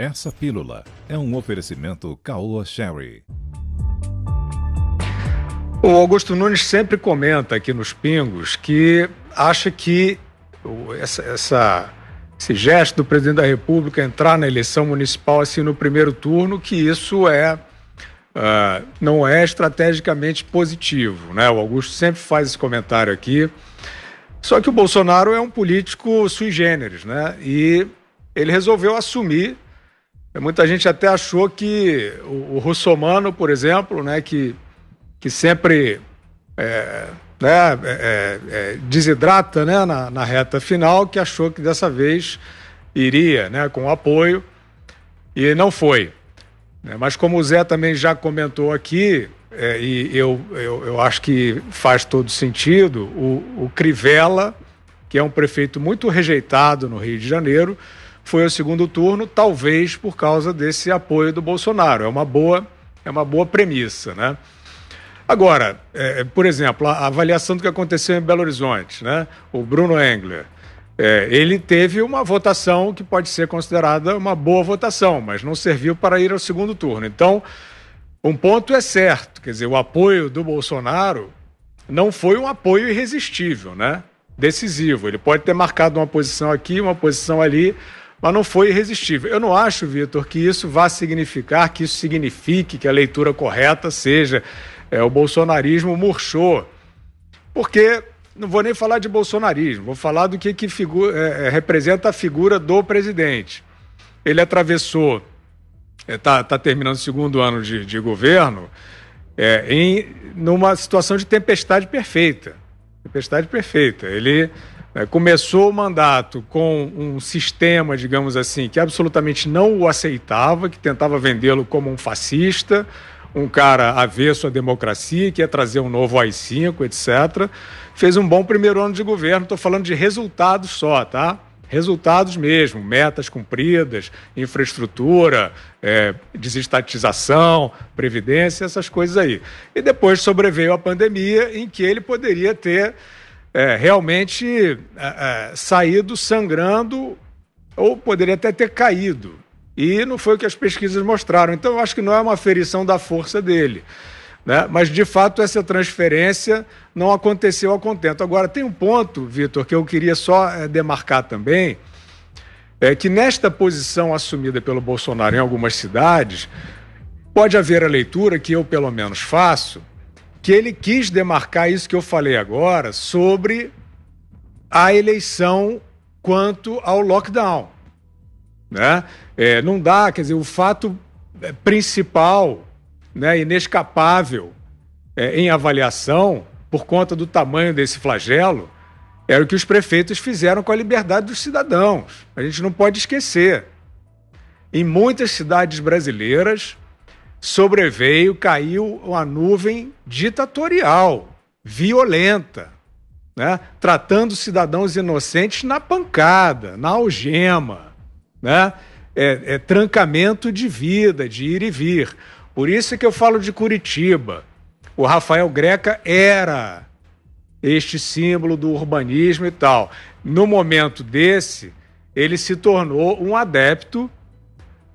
Essa pílula é um oferecimento Caoa Sherry. O Augusto Nunes sempre comenta aqui nos Pingos que acha que essa, essa, esse gesto do presidente da República entrar na eleição municipal assim no primeiro turno, que isso é uh, não é estrategicamente positivo. Né? O Augusto sempre faz esse comentário aqui. Só que o Bolsonaro é um político sui generis, né? E ele resolveu assumir Muita gente até achou que o, o Russomano, por exemplo, né, que, que sempre é, né, é, é, é, desidrata né, na, na, reta final, que achou que dessa vez iria né, com apoio e não foi. Né, mas como o Zé também já comentou aqui, é, e eu, eu, eu, acho que faz todo sentido, o, o Crivella, que é um prefeito muito rejeitado no Rio de Janeiro, foi ao segundo turno, talvez por causa desse apoio do Bolsonaro. É uma boa, é uma boa premissa, né? Agora, é, é por exemplo, a avaliação do que aconteceu em Belo Horizonte, né? O Bruno Engler, é, ele teve uma votação que pode ser considerada uma boa votação, mas não serviu para ir ao segundo turno. Então, um ponto é certo, quer dizer, o apoio do Bolsonaro não foi um apoio irresistível, né? Decisivo. Ele pode ter marcado uma posição aqui, uma posição ali, mas não foi irresistível. Eu não acho, Vitor, que isso vá significar, que isso signifique que a leitura correta seja é, o bolsonarismo murchou. Porque não vou nem falar de bolsonarismo, vou falar do que, que figura, é, é, representa a figura do presidente. Ele atravessou, está é, tá, tá terminando o segundo ano de, de governo, é, em, numa situação de tempestade perfeita. Tempestade perfeita. Ele é, começou o mandato com um sistema, digamos assim, que absolutamente não o aceitava, que tentava vendê-lo como um fascista, um cara avesso à democracia, que ia trazer um novo AI-5, etc. Fez um bom primeiro ano de governo, estou falando de resultados só, tá? Resultados mesmo, metas cumpridas, infraestrutura, é, desestatização, previdência, essas coisas aí. E depois sobreveio a pandemia, em que ele poderia ter é, realmente é, é, saído sangrando ou poderia até ter caído. E não foi o que as pesquisas mostraram. Então, eu acho que não é uma ferição da força dele. Né? Mas, de fato, essa transferência não aconteceu a contento. Agora, tem um ponto, Vitor, que eu queria só é, demarcar também, é que nesta posição assumida pelo Bolsonaro em algumas cidades, pode haver a leitura, que eu pelo menos faço, que ele quis demarcar isso que eu falei agora sobre a eleição quanto ao lockdown. Né? É, não dá, quer dizer, o fato é, principal, né, inescapável é, em avaliação, por conta do tamanho desse flagelo, era é o que os prefeitos fizeram com a liberdade dos cidadãos. A gente não pode esquecer. Em muitas cidades brasileiras, sobreveio, caiu uma nuvem ditatorial, violenta, né? tratando cidadãos inocentes na pancada, na algema, né? é, é trancamento de vida, de ir e vir. Por isso que eu falo de Curitiba. O Rafael Greca era este símbolo do urbanismo e tal. No momento desse, ele se tornou um adepto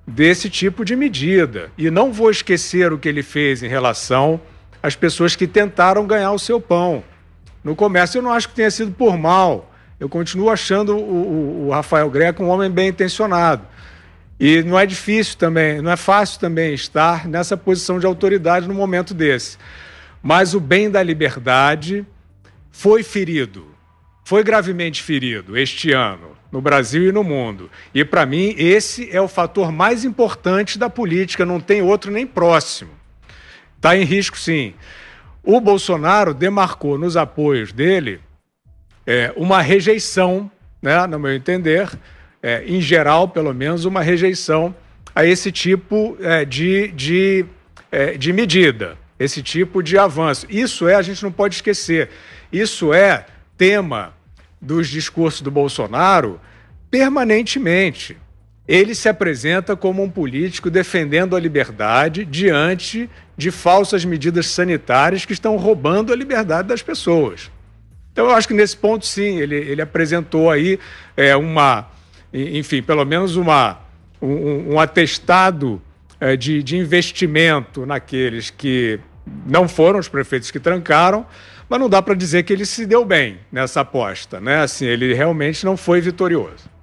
desse tipo de medida. E não vou esquecer o que ele fez em relação às pessoas que tentaram ganhar o seu pão. No comércio, eu não acho que tenha sido por mal. Eu continuo achando o, o, o Rafael Greco um homem bem intencionado. E não é difícil também, não é fácil também estar nessa posição de autoridade no momento desse. Mas o bem da liberdade foi ferido, foi gravemente ferido este ano no Brasil e no mundo. E, para mim, esse é o fator mais importante da política, não tem outro nem próximo. Está em risco, sim. O Bolsonaro demarcou nos apoios dele é, uma rejeição, né, no meu entender, é, em geral, pelo menos, uma rejeição a esse tipo é, de, de, é, de medida, esse tipo de avanço. Isso é, a gente não pode esquecer, isso é tema dos discursos do Bolsonaro permanentemente. Ele se apresenta como um político defendendo a liberdade diante de falsas medidas sanitárias que estão roubando a liberdade das pessoas. Então, eu acho que nesse ponto, sim, ele, ele apresentou aí é, uma, enfim, pelo menos uma, um, um atestado é, de, de investimento naqueles que não foram os prefeitos que trancaram, mas não dá para dizer que ele se deu bem nessa aposta, né? Assim, ele realmente não foi vitorioso.